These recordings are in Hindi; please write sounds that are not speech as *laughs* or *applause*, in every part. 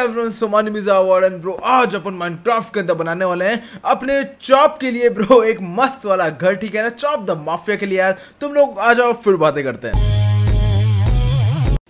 एवरीवन ब्रो आज अपन माइनक्राफ्ट के अंदर बनाने वाले हैं अपने चॉप के लिए ब्रो एक मस्त वाला घर ठीक है ना चॉप द माफिया के लिए यार तुम लोग आ जाओ फिर बातें करते हैं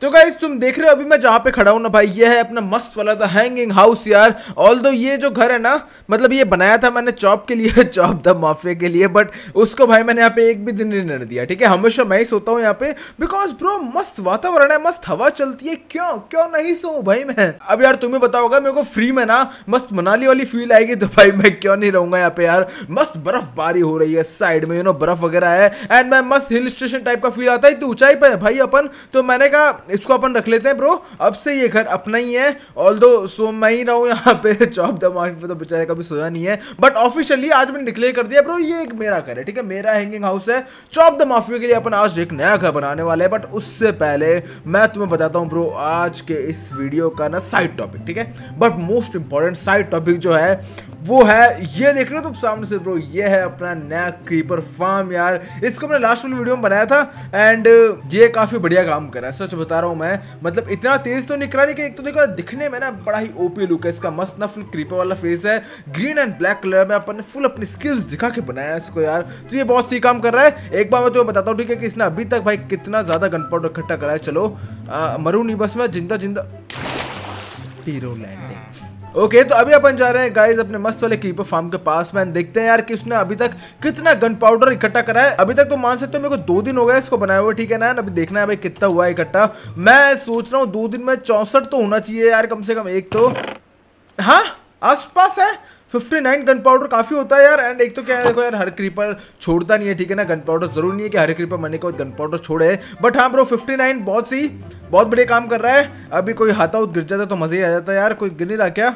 तो गाइज तुम देख रहे हो अभी मैं जहाँ पे खड़ा हूँ ना भाई ये है अपना मस्त वाला था हैंगिंग हाउस यार ऑल दो ये जो घर है ना मतलब ये बनाया था मैंने चॉप के लिए चॉप द माफिया के लिए बट उसको भाई मैंने यहाँ पे एक भी दिन नहीं रहने दिया ठीक है हमेशा मैं ही सोता हूँ यहाँ पे बिकॉज ब्रो मस्त वातावरण है मस्त हवा चलती है क्यों क्यों नहीं सो भाई मैं अब यार तुम्हें बताओगा मेरे को फ्री में ना मस्त मनाली वाली फील आएगी तो भाई मैं क्यों नहीं रहूंगा यहाँ पे यार मस्त बर्फबारी हो रही है साइड में यू नो बर्फ वगैरह है एंड मैं मस्त हिल स्टेशन टाइप का फील आता है तो ऊंचाई पर भाई अपन तो मैंने कहा इसको अपन रख लेते हैं ब्रो अब से ये घर अपना ही है ऑल दो सो मैं ही रहा हूँ यहाँ पे चौप दमाग पे तो बेचारे कभी सोया नहीं है बट ऑफिशियली आज मैंने डिक्लेयर कर दिया ब्रो ये एक मेरा घर है ठीक है मेरा हैंगिंग हाउस है चौप द माफिया के लिए अपन आज एक नया घर बनाने वाले हैं बट उससे पहले मैं तुम्हें बताता हूँ ब्रो आज के इस वीडियो का ना साइड टॉपिक ठीक है but most important side topic जो है वो है ये देख रहे हो तुम सामने से ब्रो ये है अपना नया क्रीपर फार्म यार इसको मैंने लास्ट वाली वीडियो में बनाया था एंड ये काफ़ी बढ़िया काम कर रहा है सच बता बता रहा हूँ मैं मतलब इतना तेज तो निकला नहीं कि एक तो देखो दिखने में ना बड़ा ही ओपी लुक है इसका मस्त ना फुल क्रीपर वाला फेस है ग्रीन एंड ब्लैक कलर में अपन ने फुल अपनी स्किल्स दिखा के बनाया इसको यार तो ये बहुत सही काम कर रहा है एक बार मैं तो बताता हूँ ठीक है कि इसने अभी तक भाई कितना ज़्यादा गन पाउडर इकट्ठा करा है चलो मरू नहीं बस मैं जिंदा जिंदा पीरो लैंडिंग ओके तो अभी अपन जा रहे हैं गाइज अपने मस्त वाले कीपर फार्म के पास में देखते हैं यार कि उसने अभी तक कितना गन पाउडर इकट्ठा करा है अभी तक तो मान सकते हो मेरे को दो दिन हो गया इसको बनाए हुए ठीक है ना अभी देखना है भाई कितना हुआ इकट्ठा मैं सोच रहा हूँ दो दिन में चौसठ तो होना चाहिए यार कम से कम एक तो हाँ आसपास है फिफ्टी नाइन गन पाउडर काफ़ी होता है यार एंड एक तो क्या है देखो यार हर क्रीपर छोड़ता नहीं है ठीक है ना गन पाउडर जरूर नहीं है कि हर क्रीपर मरने के बाद गन पाउडर छोड़े बट हाँ ब्रो फिफ्टी नाइन बहुत सी बहुत बढ़िया काम कर रहा है अभी कोई हाथ आउट गिर जाता तो मजा ही आ जाता है यार कोई गिर नहीं रहा क्या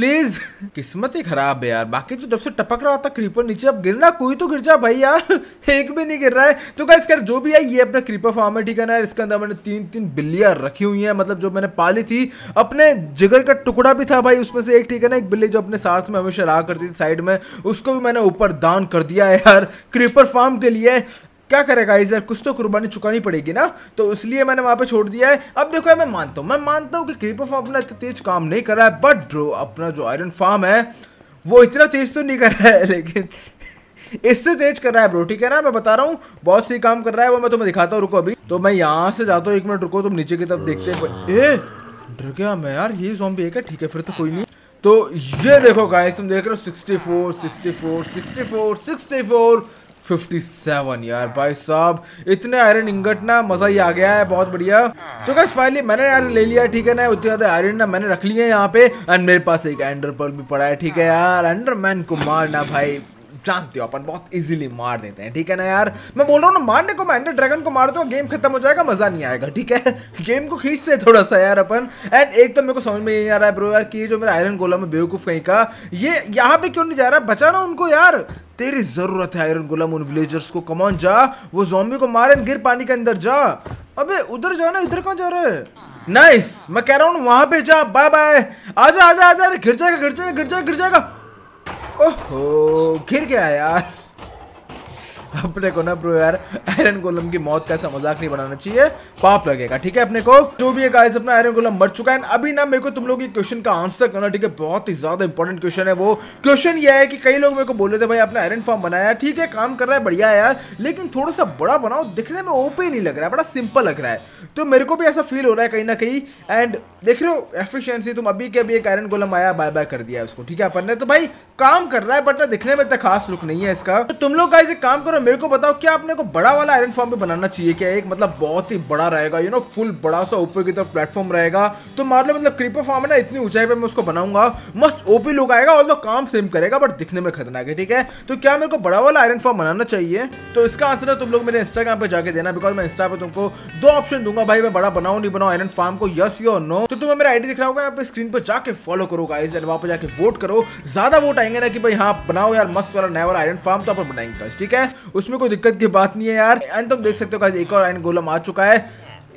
प्लीज किस्मत ही खराब है यार बाकी तो जब से टपक रहा था क्रीपर नीचे अब गिरना कोई तो गिर जा भाई यार *laughs* एक भी नहीं गिर रहा है तो क्या इसका जो भी है ये अपना क्रीपर फार्म है ठीक है ना इसके अंदर मैंने तीन तीन बिल्लियां रखी हुई है मतलब जो मैंने पाली थी अपने जिगर का टुकड़ा भी था भाई उसमें से एक ठीक है ना एक बिल्ली जो अपने साथ में हमेशा रहा करती थी साइड में उसको भी मैंने ऊपर दान कर दिया है यार क्रीपर फार्म के लिए क्या करेगा इस यार कुछ तो कुर्बानी चुकानी पड़ेगी ना तो इसलिए मैंने वहाँ पे छोड़ दिया है अब देखो मैं मानता हूँ मैं मानता हूँ कि क्रीपर फार्म अपना इतना तेज काम नहीं कर रहा है बट ब्रो अपना जो आयरन फार्म है वो इतना तेज तो नहीं कर रहा है *laughs* लेकिन इससे तेज कर रहा है ब्रो ठीक है ना मैं बता रहा हूँ बहुत सही काम कर रहा है वो मैं तुम्हें दिखाता हूँ रुको अभी तो मैं यहाँ से जाता हूँ एक मिनट रुको तुम नीचे की तरफ देखते डर गया मैं यार ये जो एक है ठीक है फिर तो कोई नहीं तो ये देखो गाइस तुम देख रहे हो 64 64 64 64 57 यार भाई साहब इतने आयरन इंगट ना मज़ा ही आ गया है बहुत बढ़िया तो कैसे फाइनली मैंने यार ले लिया ठीक है ना उतने ज़्यादा आयरन ना मैंने रख है यहाँ पे एंड मेरे पास एक एंडर पर्ल भी पड़ा है ठीक है यार एंडरमैन को मारना भाई जानते हो अपन बहुत इजीली मार देते हैं ठीक है ना यार मैं बोल रहा हूँ ना मारने को मैं ड्रैगन को मार दो गेम खत्म हो जाएगा मजा नहीं आएगा ठीक है गेम *laughs* को खींचते थोड़ा सा यार अपन एंड एक तो मेरे को समझ में नहीं आ रहा है ब्रो यार कि जो मेरा आयरन गोला में बेवकूफ कहीं का ये यहाँ पे क्यों नहीं जा रहा बचाना उनको यार तेरी जरूरत है आयरन गोला उन विलेजर्स को कमान जा वो जॉम्बी को मार एंड गिर पानी के अंदर जा अबे उधर जाओ ना इधर कहाँ जा रहे नाइस मैं कह रहा हूँ वहां पे जा बाय बाय आजा आजा आजा अरे गिर जाएगा गिर जाएगा गिर जाएगा गिर जाएगा ओहो गिर गया यार अपने को ना ब्रो यार आयरन गोलम की मौत का ऐसा मजाक नहीं बनाना चाहिए पाप लगेगा ठीक है अपने को जो भी है गाइस अपना आयरन गोलम मर चुका है अभी ना मेरे को तुम लोग क्वेश्चन का आंसर करना ठीक है बहुत ही ज्यादा इंपॉर्टेंट क्वेश्चन है वो क्वेश्चन ये है कि कई लोग मेरे को बोल रहे थे भाई आपने आयरन फॉर्म बनाया ठीक है काम कर रहा है बढ़िया है यार लेकिन थोड़ा सा बड़ा बनाओ दिखने में ओपे नहीं लग रहा है बड़ा सिंपल लग रहा है तो मेरे को भी ऐसा फील हो रहा है कहीं ना कहीं एंड देख रहे हो एफिशिएंसी तुम अभी के अभी एक आयरन गोलम आया बाय बाय कर दिया उसको ठीक है अपन ने तो भाई काम कर रहा है बट दिखने में इतना खास लुक नहीं है इसका तो तुम लोग गाइस एक काम करो मेरे को बताओ क्या अपने को बड़ा वाला आयरन फॉर्म भी बनाना चाहिए क्या एक मतलब बहुत ही बड़ा रहेगा यू नो फुल बड़ा सा ऊपर की तरफ प्लेटफॉर्म रहेगा तो मान लो मतलब क्रीपर फॉर्म है ना इतनी ऊंचाई पर मैं उसको बनाऊंगा मस्त ओपी लुक आएगा और काम सेम करेगा बट दिखने में खतरनाक है ठीक है तो क्या मेरे को बड़ा वाला आयरन फॉर्म बनाना चाहिए तो इसका आंसर है तुम लोग मेरे इंस्टाग्राम पर जाके देना बिकॉज मैं इंस्टा पर तुमको दो ऑप्शन दूंगा भाई मैं बड़ा बनाऊ नहीं बनाऊ आयरन फार्म को यस यो नो तो तुम्हें मेरा आईडी दिख रहा होगा आप स्क्रीन पर जाके फॉलो करो गाइज एंड वहां पर जाके वोट करो ज्यादा वोट आएंगे ना कि भाई हाँ बनाओ यार मस्त वाला नया वाला आयरन फार्म तो अपन बनाएंगे ठीक है उसमें कोई दिक्कत की बात नहीं है यार एंड तुम देख सकते हो एक और आयरन गोलम आ चुका है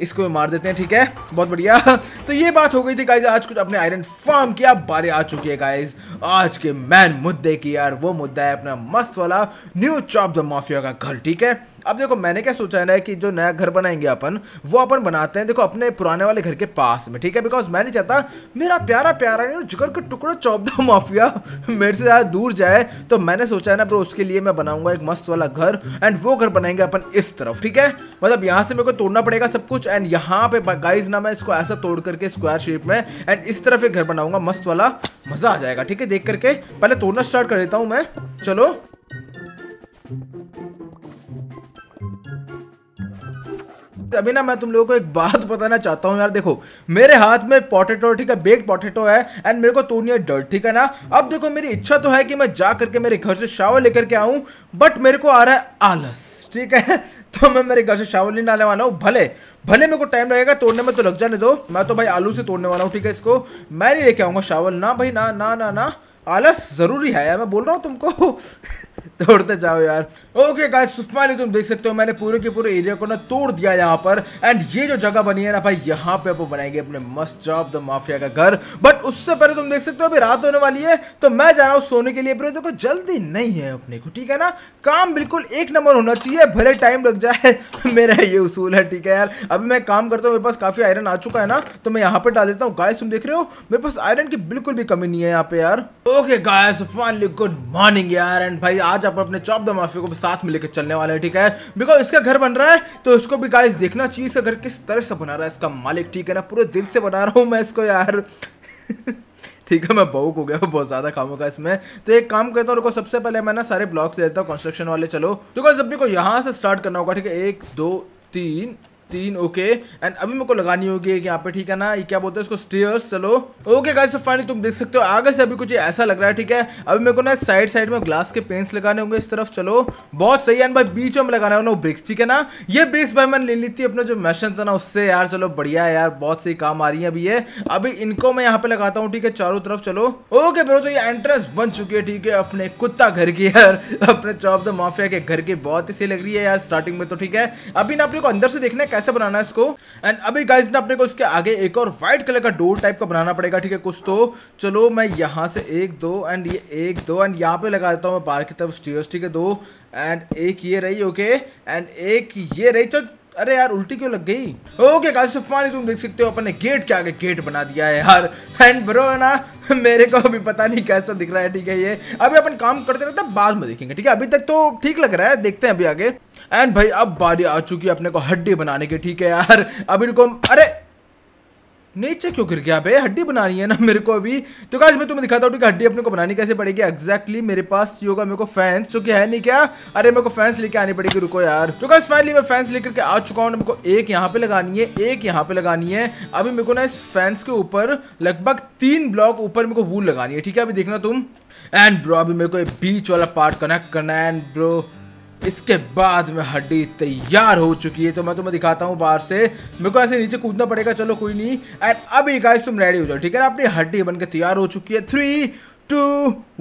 इसको मार देते हैं ठीक है बहुत बढ़िया *laughs* तो ये बात हो गई थी गाइज आज कुछ अपने आयरन फार्म की आप बारे आ चुकी है गाइज आज के मैन मुद्दे की यार वो मुद्दा है अपना मस्त वाला न्यू चॉप द माफिया का घर ठीक है अब देखो मैंने क्या सोचा है ना कि जो नया घर बनाएंगे अपन वो अपन बनाते हैं देखो अपने पुराने वाले घर के पास में ठीक है बिकॉज मैं नहीं चाहता मेरा प्यारा प्यारा नहीं जिगर का टुकड़ा चौबदा माफिया *laughs* मेरे से ज़्यादा दूर जाए तो मैंने सोचा है ना ब्रो उसके लिए मैं बनाऊंगा एक मस्त वाला घर एंड वो घर बनाएंगे अपन इस तरफ ठीक है मतलब यहाँ से मेरे को तोड़ना पड़ेगा सब कुछ एंड यहाँ पे गाइज ना मैं इसको ऐसा तोड़ करके स्क्वायर शेप में एंड इस तरफ एक घर बनाऊंगा मस्त वाला मजा आ जाएगा ठीक है देख करके पहले तोड़ना स्टार्ट कर देता हूँ मैं चलो अभी ना मैं तुम लोगों को एक बात बताना चाहता हूं यार देखो मेरे हाथ में पोटेटो ठीक है बेक्ड पोटेटो है एंड मेरे को तोड़नी है डर्ट ठीक है ना अब देखो मेरी इच्छा तो है कि मैं जा करके मेरे घर से शावर लेकर के आऊं बट मेरे को आ रहा है आलस ठीक है *laughs* तो मैं मेरे घर से शावर नहीं डालने वाला हूं भले भले मेरे को टाइम लगेगा तोड़ने में तो लग जाने दो मैं तो भाई आलू से तोड़ने वाला हूँ ठीक है इसको मैं नहीं लेके आऊंगा चावल ना भाई ना ना ना ना आलस ज़रूरी है यार मैं बोल रहा हूँ तुमको *laughs* तोड़ते जाओ यार ओके गाइस फाइनली तुम देख सकते हो मैंने पूरे के पूरे एरिया को ना तोड़ दिया यहाँ पर एंड ये जो जगह बनी है ना भाई यहाँ पे वो बनाएंगे अपने मस्त जॉब द माफिया का घर बट उससे पहले तुम देख सकते हो अभी रात होने वाली है तो मैं जा रहा हूँ सोने के लिए देखो जल्दी नहीं है अपने को ठीक है ना काम बिल्कुल एक नंबर होना चाहिए भले टाइम लग जाए *laughs* मेरा ये उसूल है ठीक है यार अभी मैं काम करता हूँ मेरे पास काफ़ी आयरन आ चुका है ना तो मैं यहाँ पर डाल देता हूँ गाय तुम देख रहे हो मेरे पास आयरन की बिल्कुल भी कमी नहीं है यहाँ पे यार okay guys finally good morning यार एंड भाई आज आप अपने चॉप द माफिया को भी साथ में लेकर चलने वाले हैं ठीक है बिकॉज इसका घर बन रहा है तो इसको भी गाइस देखना चाहिए इसका घर किस तरह से बना रहा है इसका मालिक ठीक है ना पूरे दिल से बना रहा हूँ मैं इसको यार *laughs* ठीक है मैं बहुत हो गया हूँ बहुत ज़्यादा काम होगा इसमें तो एक काम करता हूँ रुको सबसे पहले मैं ना सारे ब्लॉक ले लेता हूँ कंस्ट्रक्शन वाले चलो बिकॉज अपने को यहाँ से स्टार्ट करना होगा ठीक है एक दो तीन तीन ओके एंड अभी मेरे को लगानी होगी यहाँ पे ठीक है ना ये क्या बोलते हैं इसको स्टेयर्स चलो ओके गाइस फाइनली तुम देख सकते हो आगे से अभी कुछ ऐसा लग रहा है ठीक है अभी मेरे को ना साइड साइड में ग्लास के पेंस लगाने होंगे इस तरफ चलो बहुत सही है भाई बीच में लगाने वाला हूँ ब्रिक्स ठीक है ना ये ब्रिक्स भाई मैंने ले ली थी अपना जो मैशन था ना उससे यार चलो बढ़िया है यार बहुत सही काम आ रही है अभी ये अभी इनको मैं यहाँ पे लगाता हूँ ठीक है चारों तरफ चलो ओके ब्रो तो ये एंट्रेंस बन चुकी है ठीक है अपने कुत्ता घर की यार अपने चौप द माफिया के घर की बहुत ही सही लग रही है यार स्टार्टिंग में तो ठीक है अभी ना अपने को अंदर से देखना है ऐसे बनाना है इसको एंड अभी गाइज ने अपने को इसके आगे एक और व्हाइट कलर का डोर टाइप का बनाना पड़ेगा ठीक है कुछ तो चलो मैं यहाँ से एक दो एंड ये एक दो एंड यहाँ पे लगा देता हूँ मैं बाहर की तरफ स्टीयर्स ठीक है दो एंड एक ये रही ओके एंड एक ये रही चल तो अरे यार उल्टी क्यों लग गई ओके गाइस फाइनली तुम देख सकते हो अपन ने गेट के आगे गेट बना दिया है यार एंड ब्रो ना मेरे को अभी पता नहीं कैसा दिख रहा है ठीक है ये अभी अपन काम करते रहते हैं बाद में देखेंगे ठीक है अभी तक तो ठीक लग रहा है देखते हैं अभी आगे एंड भाई अब बारी आ चुकी है अपने को हड्डी बनाने की ठीक है यार अभी इनको अरे नीचे क्यों गिर गया भाई हड्डी बनानी है ना मेरे को अभी तो गाइस मैं तुम्हें दिखाता हूँ कि हड्डी अपने को बनानी कैसे पड़ेगी एग्जैक्टली मेरे पास होगा मेरे को फैंस जो कि है नहीं क्या अरे मेरे को फैंस लेके आनी पड़ेगी रुको यार तो गाइस फाइनली मैं फैंस लेकर के आ चुका हूँ मेरे को एक यहाँ पे लगानी है एक यहाँ पे लगानी है अभी मेरे को ना इस फैंस के ऊपर लगभग तीन ब्लॉक ऊपर मेरे को वूल लगानी है ठीक है अभी देखना तुम एंड ब्रो अभी मेरे को बीच वाला पार्ट कनेक्ट करना है एंड ब्रो इसके बाद में हड्डी तैयार हो चुकी है तो मैं तुम्हें दिखाता हूँ बाहर से मेरे को ऐसे नीचे कूदना पड़ेगा चलो कोई नहीं एंड अभी गाइस तुम रेडी हो जाओ ठीक है अपनी हड्डी बनकर तैयार हो चुकी है थ्री टू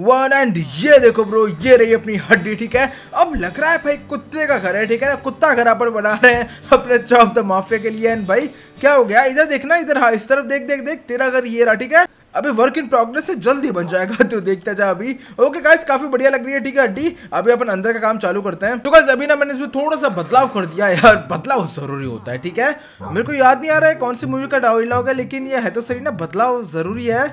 वन एंड ये देखो ब्रो ये रही अपनी हड्डी ठीक है अब लग रहा है भाई कुत्ते का घर है ठीक है ना कुत्ता घर पर बना रहे हैं अपने चौप द माफिया के लिए एंड भाई क्या हो गया इधर देखना इधर हाँ इस तरफ देख देख देख तेरा घर ये रहा ठीक है अभी वर्क इन प्रोग्रेस से जल्दी बन जाएगा *laughs* तो देखता जा अभी ओके गाइस काफी बढ़िया लग रही है ठीक है हड्डी अभी अपन अंदर का काम चालू करते हैं तो गाइस अभी ना मैंने इसमें थोड़ा सा बदलाव कर दिया यार बदलाव जरूरी होता है ठीक है मेरे को याद नहीं आ रहा है कौन सी मूवी का डायलॉग है लेकिन ये है तो सही ना बदलाव जरूरी है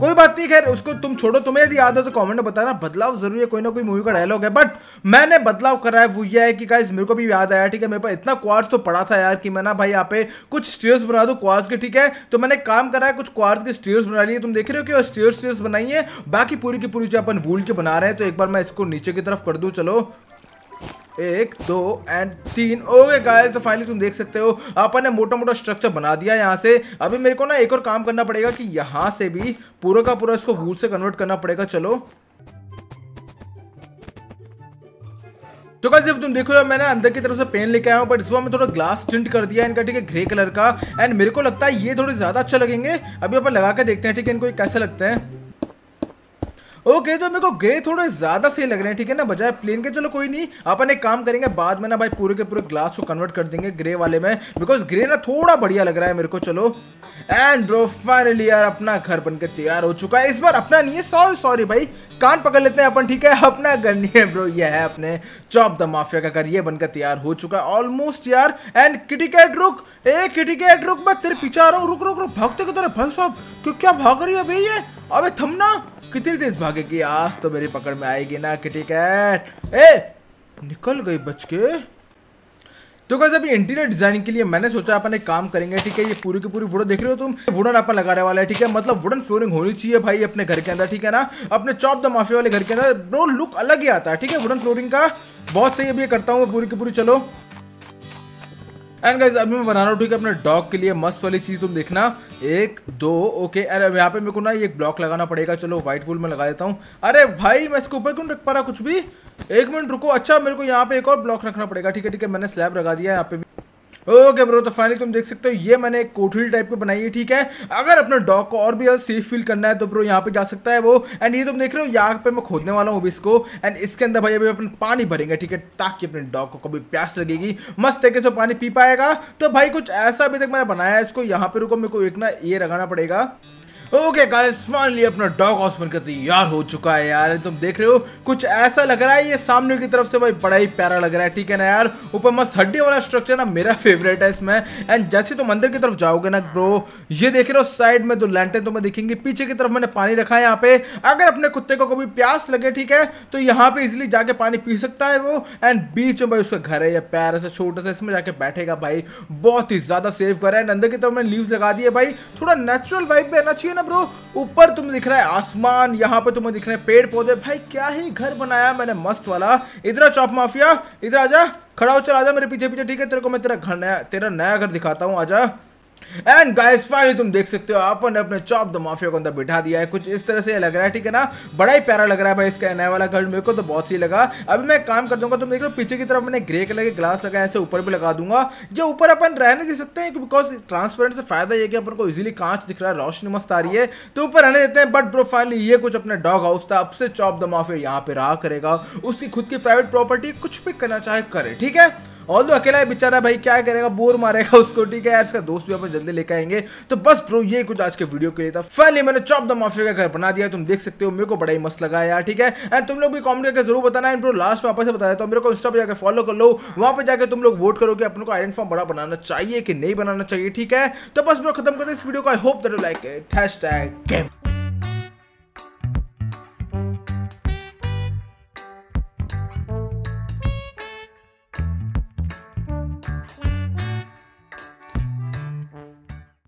कोई बात नहीं खैर उसको तुम छोड़ो तुम्हें यदि याद हो तो कमेंट में बताना बदलाव जरूरी है कोई ना कोई मूवी का डायलॉग है बट मैंने बदलाव करा है वो ये है कि गाइस मेरे को भी याद आया ठीक है मेरे पास इतना क्वार्स तो पड़ा था यार कि मैं ना भाई यहाँ पे कुछ स्टेयर्स बना दो क्वार्स के ठीक है तो मैंने काम करा है कुछ क्वार्स के स्टेयर्स बना लिए तुम देख रहे हो कि स्टेयर्स स्टेयर्स बनाइए बाकी पूरी की पूरी जो अपन वूल के बना रहे हैं तो एक बार मैं इसको नीचे की तरफ कर दूँ चलो एक दो एंड तीन ओके गाइस तो फाइनली तुम देख सकते हो अपन ने मोटा मोटा स्ट्रक्चर बना दिया यहाँ से अभी मेरे को ना एक और काम करना पड़ेगा कि यहाँ से भी पूरा का पूरा इसको वूल से कन्वर्ट करना पड़ेगा चलो तो कल जब तुम देखो मैंने अंदर की तरफ से पेन लेके आया हूँ बट इस बार मैं थोड़ा ग्लास टिंट कर दिया इनका ठीक है ग्रे कलर का एंड मेरे को लगता है ये थोड़े ज़्यादा अच्छा लगेंगे अभी अपन लगा के देखते हैं ठीक है इनको कैसे लगते हैं ओके तो मेरे को ग्रे थोड़े ज़्यादा सही लग रहे हैं ठीक है ना बजाय प्लेन के चलो कोई नहीं अपन एक काम करेंगे बाद में ना भाई पूरे के पूरे ग्लास को कन्वर्ट कर देंगे ग्रे वाले में बिकॉज ग्रे ना थोड़ा बढ़िया लग रहा है मेरे को चलो एंड ब्रो फाइनली यार अपना घर बनकर तैयार हो चुका है इस बार अपना नहीं है सॉरी सॉरी भाई कान पकड़ लेते हैं अपन ठीक है *laughs* अपना घर नहीं है ब्रो ये है अपने चॉप द माफिया का घर ये बनकर तैयार हो चुका है ऑलमोस्ट यार एंड किटिकेट रुक ए किटिकेट रुक मैं तेरे पीछे आ रहा हूँ रुक रुक रुक भागते के तेरे भाई साहब क्यों क्या भाग रही है भाई ये अबे थमना कितनी तेज भागेगी आज तो मेरी पकड़ में आएगी ना किटी कैट ए निकल गई बच के तो कैसे अभी इंटीरियर डिजाइनिंग के लिए मैंने सोचा अपन एक काम करेंगे ठीक है ये पूरी की पूरी वुडन देख रहे हो तुम वुडन अपन लगाने वाला है ठीक है मतलब वुडन फ्लोरिंग होनी चाहिए भाई अपने घर के अंदर ठीक है ना अपने चॉप द माफिया वाले घर के अंदर ब्रो लुक अलग ही आता है ठीक है वुडन फ्लोरिंग का बहुत सही अभी करता हूँ पूरी की पूरी चलो एंड गाइज अभी मैं बना रहा हूँ ठीक है अपने डॉग के लिए मस्त वाली चीज़ तुम देखना एक दो ओके अरे यहाँ पे मेरे को ना ये ब्लॉक लगाना पड़ेगा चलो व्हाइट वूल में लगा देता हूँ अरे भाई मैं इसके ऊपर क्यों रख पा रहा कुछ भी एक मिनट रुको अच्छा मेरे को यहाँ पे एक और ब्लॉक रखना पड़ेगा ठीक है ठीक है मैंने स्लैब लगा दिया यहाँ पे भी ओके ब्रो तो फाइनली तुम देख सकते हो ये मैंने एक कोठरी टाइप की बनाई है ठीक है अगर अपने डॉग को और भी ज़्यादा सेफ फील करना है तो ब्रो यहाँ पे जा सकता है वो एंड ये तुम देख रहे हो यहाँ पे मैं खोदने वाला हूँ इसको एंड इसके अंदर भाई अभी अपन पानी भरेंगे ठीक है ताकि अपने डॉग को कभी प्यास लगेगी मस्त तरीके से पानी पी पाएगा तो भाई कुछ ऐसा अभी तक मैंने बनाया है इसको यहाँ पे रुको मेरे को एक ना ये लगाना पड़ेगा ओके गाइस फाइनली अपना डॉग हाउस बनकर तैयार हो चुका है यार तुम देख रहे हो कुछ ऐसा लग रहा है ये सामने की तरफ से भाई बड़ा ही प्यारा लग रहा है ठीक है ना यार ऊपर मस्त हड्डी वाला स्ट्रक्चर ना मेरा फेवरेट है इसमें एंड जैसे तुम अंदर की तरफ जाओगे ना ब्रो ये देख रहे हो साइड में दो लैंटे तुम्हें दिखेंगे पीछे की तरफ मैंने पानी रखा है यहाँ पे अगर अपने कुत्ते को कभी प्यास लगे ठीक है तो यहाँ पे इजिली जाके पानी पी सकता है वो एंड बीच में भाई उसका घर है या पैर ऐसा छोटा सा इसमें जाके बैठेगा भाई बहुत ही ज्यादा सेफ घर है एंड अंदर की तरफ मैंने लीव लगा दी है भाई थोड़ा नेचुरल वाइब भी आना चाहिए ना ब्रो ऊपर तुम्हें दिख रहा है आसमान यहाँ पे तुम्हें दिख रहे हैं पेड़ पौधे भाई क्या ही घर बनाया मैंने मस्त वाला इधर चौप माफिया इधर आजा खड़ा हो चल आजा मेरे पीछे पीछे ठीक है तेरे को मैं तेरा घर नया तेरा नया घर दिखाता हूँ आजा एंड गाइस फाइनली तुम देख सकते हो अपन अपने चॉप द माफिया को अंदर बिठा दिया है कुछ इस तरह से लग रहा है ठीक है ना बड़ा ही प्यारा लग रहा है भाई इसका नया वाला घर मेरे को तो बहुत सी लगा अभी मैं काम कर दूंगा तुम देख लो पीछे की तरफ मैंने ग्रे कलर के ग्लास लगा ऐसे ऊपर भी लगा दूंगा जो ऊपर अपन रहने दे सकते हैं बिकॉज ट्रांसपेरेंट से फायदा ये कि अपन को इजिली कांच दिख रहा है रोशनी मस्त आ रही है तो ऊपर रहने देते हैं बट ब्रो फाइनली ये कुछ अपने डॉग हाउस था अब से चॉप द माफिया यहाँ पे रहा करेगा उसकी खुद की प्राइवेट प्रॉपर्टी कुछ भी करना चाहे करे ठीक है ऑल दो अकेला है बेचारा भाई क्या करेगा बोर मारेगा उसको ठीक है यार इसका दोस्त भी अपन जल्दी लेकर आएंगे तो बस ब्रो ये कुछ आज के वीडियो के लिए था फाइनली मैंने चॉप द माफिया का घर बना दिया तुम देख सकते हो मेरे को बड़ा ही मस्त लगा यार ठीक है एंड तुम लोग भी कॉमेंट करके जरूर बताना है ब्रो लास्ट में आपस से बताया तो मेरे को इंस्टा पर जाकर फॉलो कर लो वहाँ पर जाकर तुम लोग वोट करो कि अपने को आयरन फॉर्म बड़ा बनाना चाहिए कि नहीं बनाना चाहिए ठीक है तो बस मेरे खत्म करते इस वीडियो को I hope that like it hashtag game